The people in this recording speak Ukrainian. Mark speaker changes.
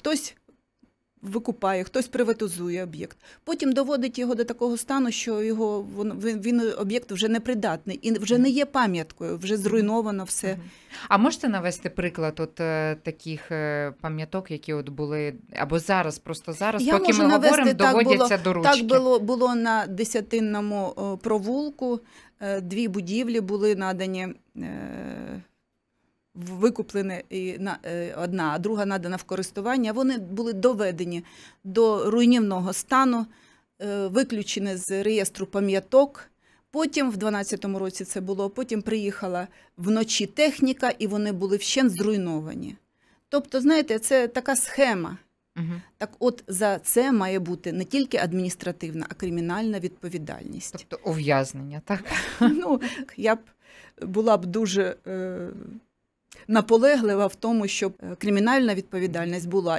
Speaker 1: хтось. Викупає, хтось приватизує об'єкт. Потім доводить його до такого стану, що його він, він об'єкт вже непридатний і вже не є пам'яткою, вже
Speaker 2: зруйновано все. А можете навести приклад от е, таких е, пам'яток, які от були або зараз, просто зараз, Я поки ми навести, говоримо, так доводяться було, до ручки? Так
Speaker 1: було було на десятинному е, провулку. Дві будівлі були надані Викуплене одна, а друга надана в користування. Вони були доведені до руйнівного стану, е, виключені з реєстру пам'яток. Потім, в 2012 році, це було. Потім приїхала вночі техніка, і вони були вщен зруйновані. Тобто, знаєте, це така схема. Угу. Так, от за це має бути не тільки адміністративна, а кримінальна відповідальність. Тобто
Speaker 2: ув'язнення,
Speaker 1: так? Ну я б була б дуже е, наполеглива в тому, щоб е, кримінальна відповідальність була.